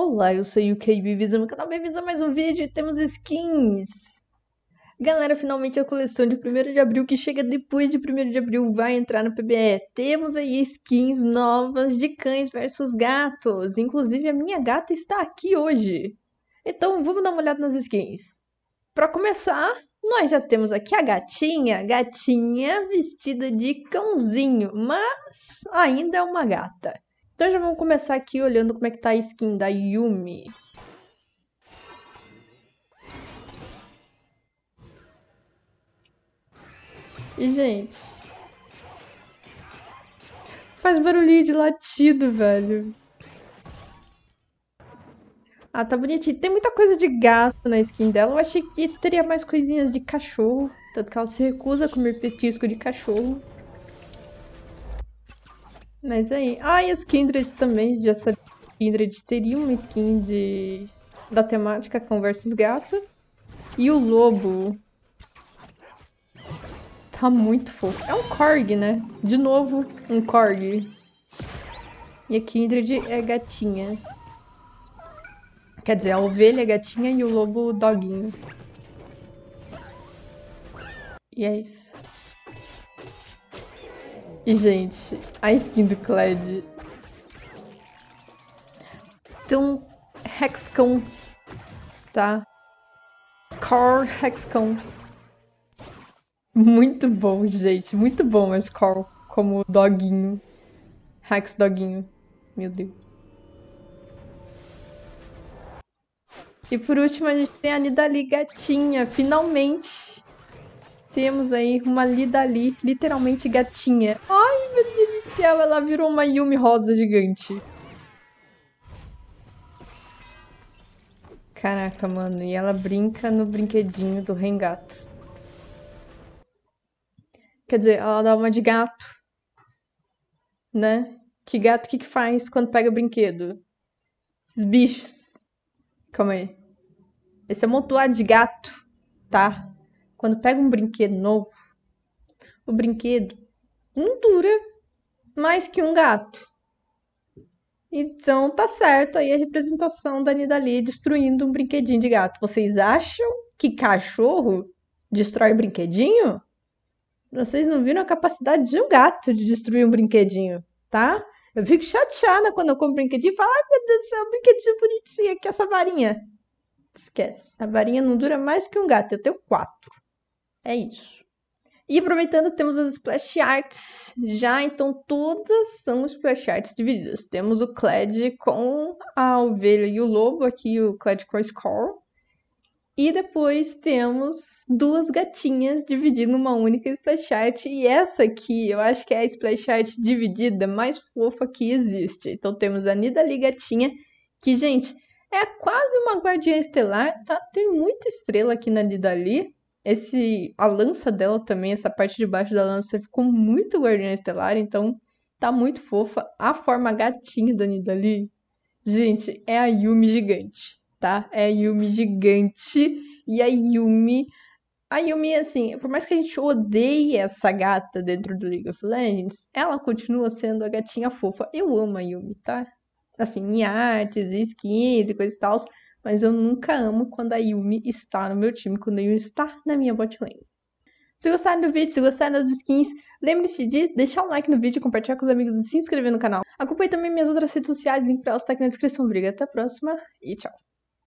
Olá, eu sou o KB Visa, meu canal bem mais um vídeo e temos skins! Galera, finalmente a coleção de 1 de abril que chega depois de 1 de abril vai entrar no PBE. Temos aí skins novas de cães versus gatos, inclusive a minha gata está aqui hoje. Então vamos dar uma olhada nas skins. Para começar, nós já temos aqui a gatinha, gatinha vestida de cãozinho, mas ainda é uma gata. Então já vamos começar aqui olhando como é que tá a skin da Yumi. E, gente... Faz barulhinho de latido, velho. Ah, tá bonitinho. Tem muita coisa de gato na skin dela. Eu achei que teria mais coisinhas de cachorro. Tanto que ela se recusa a comer petisco de cachorro. Mas aí. Ah, e as Kindred também, já sabia que Kindred teria uma skin de. da temática com versus Gato. E o lobo. Tá muito fofo. É um Korg, né? De novo, um Korg. E a Kindred é gatinha. Quer dizer, a ovelha é gatinha e o lobo doguinho. E é isso. E, gente, a skin do tem Então, Hexcom, tá? Score Hexcom. Muito bom, gente. Muito bom a Score como doguinho. Hex doguinho. Meu Deus. E por último, a gente tem a Nidali gatinha. Finalmente! Temos aí uma Lidali, literalmente gatinha. Oh! céu, ela virou uma Yumi rosa gigante. Caraca, mano. E ela brinca no brinquedinho do Rengato. Quer dizer, ela dá uma de gato. Né? Que gato, o que, que faz quando pega brinquedo? Esses bichos. Calma aí. Esse amontoado é de gato, tá? Quando pega um brinquedo novo, o brinquedo não dura mais que um gato. Então tá certo aí a representação da Nidali destruindo um brinquedinho de gato. Vocês acham que cachorro destrói brinquedinho? Vocês não viram a capacidade de um gato de destruir um brinquedinho, tá? Eu fico chateada quando eu compro brinquedinho e falo, ai meu Deus do céu, um brinquedinho bonitinho aqui, essa varinha. Esquece, a varinha não dura mais que um gato, eu tenho quatro. É isso. E aproveitando, temos as splash arts já, então todas são splash arts divididas. Temos o Cled com a ovelha e o lobo, aqui o Cled com a E depois temos duas gatinhas dividindo uma única splash art. E essa aqui eu acho que é a splash art dividida mais fofa que existe. Então temos a Nidali gatinha, que gente, é quase uma guardiã estelar, tá? Tem muita estrela aqui na Nidali, esse, a lança dela também, essa parte de baixo da lança, ficou muito Guardiã Estelar, então tá muito fofa. A forma gatinha da Nidalee, gente, é a Yumi gigante, tá? É a Yumi gigante e a Yumi. A Yumi, assim, por mais que a gente odeie essa gata dentro do League of Legends, ela continua sendo a gatinha fofa. Eu amo a Yumi, tá? Assim, em artes e skins e coisas e tal mas eu nunca amo quando a Yumi está no meu time, quando a Yumi está na minha botlane. Se gostaram do vídeo, se gostaram das skins, lembre-se de deixar um like no vídeo, compartilhar com os amigos e se inscrever no canal. Acompanhe também minhas outras redes sociais, link para elas tá aqui na descrição. Obrigada, até a próxima e tchau!